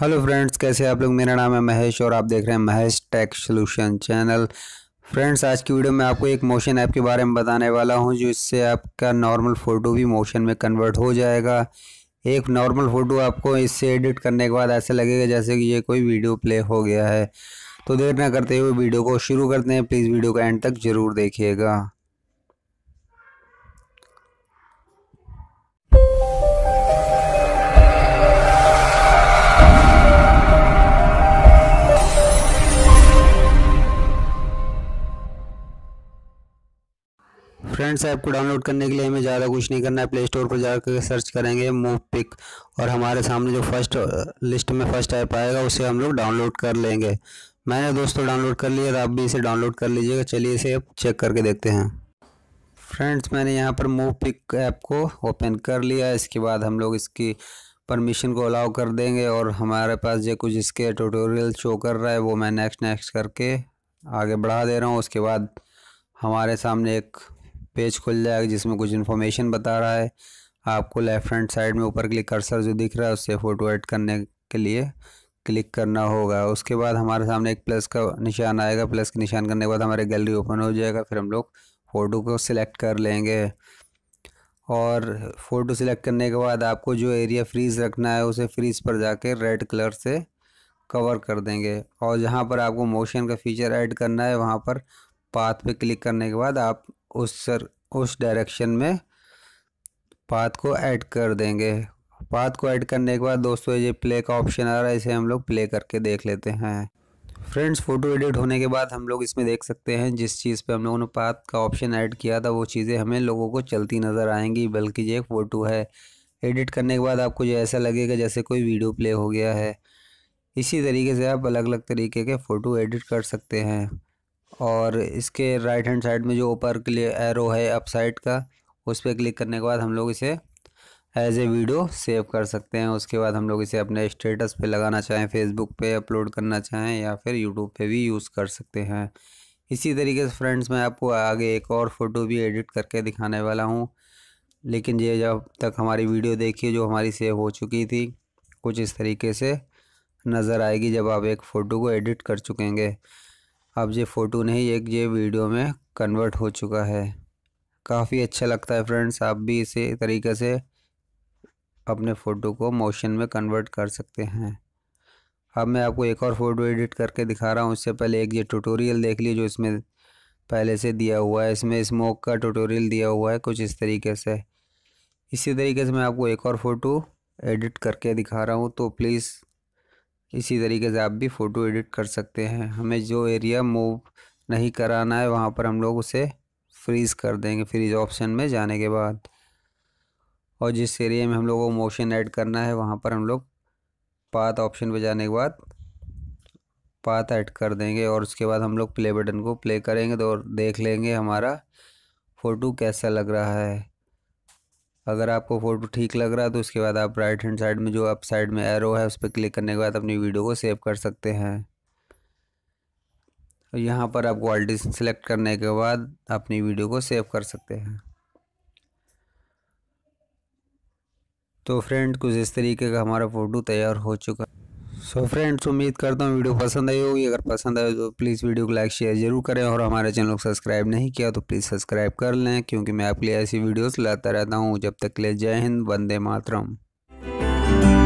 hello friends कैसे आप लोग मेरा नाम है महेश और आप देख रहे हैं Mahesh tech solution channel friends आज की वीडियो में आपको एक मोशन ऐप के बारे में बताने वाला हूं जो इससे आपका नॉर्मल फ़ोटो भी मोशन में कन्वर्ट हो जाएगा एक नॉर्मल फ़ोटो आपको इससे एडिट करने के बाद ऐसे लगेगा जैसे कि ये कोई वीडियो प्ले हो गया है तो देर ना करते हुए वीडियो को शुरू करते हैं प्लीज़ वीडियो का एंड तक ज़रूर देखिएगा फ्रेंड्स ऐप को डाउनलोड करने के लिए हमें ज़्यादा कुछ नहीं करना है प्ले स्टोर पर जाकर सर्च करेंगे मूव पिक और हमारे सामने जो फर्स्ट लिस्ट में फर्स्ट ऐप आएगा उसे हम लोग डाउनलोड कर लेंगे मैंने दोस्तों डाउनलोड कर लिया आप भी इसे डाउनलोड कर लीजिएगा चलिए इसे अब चेक करके देखते हैं फ्रेंड्स मैंने यहाँ पर मूव पिक ऐप को ओपन कर लिया इसके बाद हम लोग इसकी परमिशन को अलाउ कर देंगे और हमारे पास जो कुछ इसके ट्यूटोरियल शो कर रहा है वो मैं नेक्स्ट नेक्स्ट करके आगे बढ़ा दे रहा हूँ उसके बाद हमारे सामने एक पेज खुल जाएगा जिसमें कुछ इन्फॉर्मेशन बता रहा है आपको लेफ्ट हैंड साइड में ऊपर क्लिक कर्सर जो दिख रहा है उससे फ़ोटो एड करने के लिए क्लिक करना होगा उसके बाद हमारे सामने एक प्लस का निशान आएगा प्लस के निशान करने के बाद हमारी गैलरी ओपन हो जाएगा फिर हम लोग फ़ोटो को सिलेक्ट कर लेंगे और फ़ोटो सिलेक्ट करने के बाद आपको जो एरिया फ्रीज़ रखना है उसे फ्रीज़ पर जाके रेड कलर से कवर कर देंगे और जहाँ पर आपको मोशन का फीचर ऐड करना है वहाँ पर पाथ पे क्लिक करने के बाद आप उस सर उस डायरेक्शन में पाथ को ऐड कर देंगे पाथ को ऐड करने के बाद दोस्तों ये प्ले का ऑप्शन आ रहा है इसे हम लोग प्ले करके देख लेते हैं फ्रेंड्स फ़ोटो एडिट होने के बाद हम लोग इसमें देख सकते हैं जिस चीज़ पे हम लोगों ने पाथ का ऑप्शन ऐड किया था वो चीज़ें हमें लोगों को चलती नज़र आएंगी बल्कि ये एक फ़ोटो है एडिट करने के बाद आपको जो ऐसा लगेगा जैसे कोई वीडियो प्ले हो गया है इसी तरीके से आप अलग अलग तरीके के फ़ोटो एडिट कर सकते हैं और इसके राइट हैंड साइड में जो ऊपर के लिए एरो है अप साइड का उस पर क्लिक करने के बाद हम लोग इसे एज ए वीडियो सेव कर सकते हैं उसके बाद हम लोग इसे अपने स्टेटस पे लगाना चाहें फेसबुक पे अपलोड करना चाहें या फिर यूट्यूब पे भी यूज़ कर सकते हैं इसी तरीके से फ्रेंड्स मैं आपको आगे एक और फ़ोटो भी एडिट करके दिखाने वाला हूँ लेकिन ये जब तक हमारी वीडियो देखिए जो हमारी सेव हो चुकी थी कुछ इस तरीके से नज़र आएगी जब आप एक फ़ोटो को एडिट कर चुकेंगे अब ये फ़ोटो नहीं एक ये वीडियो में कन्वर्ट हो चुका है काफ़ी अच्छा लगता है फ्रेंड्स आप भी इसी तरीके से अपने फ़ोटो को मोशन में कन्वर्ट कर सकते हैं अब मैं आपको एक और फ़ोटो एडिट करके दिखा रहा हूँ उससे पहले एक ये ट्यूटोरियल देख लीजिए जो इसमें पहले से दिया हुआ है इसमें स्मोक का ट्यूटोरियल दिया हुआ है कुछ इस तरीके से इसी तरीके से मैं आपको एक और फ़ोटो एडिट करके दिखा रहा हूँ तो प्लीज़ इसी तरीके से आप भी फ़ोटो एडिट कर सकते हैं हमें जो एरिया मूव नहीं कराना है वहाँ पर हम लोग उसे फ्रीज़ कर देंगे फ्रीज ऑप्शन में जाने के बाद और जिस एरिया में हम लोगों को मोशन ऐड करना है वहाँ पर हम लोग पाथ ऑप्शन पर जाने के बाद पाथ ऐड कर देंगे और उसके बाद हम लोग प्ले बटन को प्ले करेंगे तो देख लेंगे हमारा फ़ोटो कैसा लग रहा है अगर आपको फ़ोटो ठीक लग रहा है तो उसके बाद आप राइट हैंड साइड में जो आप साइड में एरो है उस पर क्लिक करने के बाद अपनी वीडियो को सेव कर सकते हैं और यहाँ पर आप क्वालिटी सेलेक्ट करने के बाद अपनी वीडियो को सेव कर सकते हैं तो फ्रेंड कुछ इस तरीके का हमारा फ़ोटो तैयार हो चुका सो तो फ्रेंड्स उम्मीद करता हूँ वीडियो पसंद आई होगी अगर पसंद आए तो प्लीज़ वीडियो को लाइक शेयर जरूर करें और हमारे चैनल को सब्सक्राइब नहीं किया तो प्लीज़ सब्सक्राइब कर लें क्योंकि मैं आपके लिए ऐसी वीडियोस लाता रहता हूँ जब तक ले जय हिंद वंदे मातरम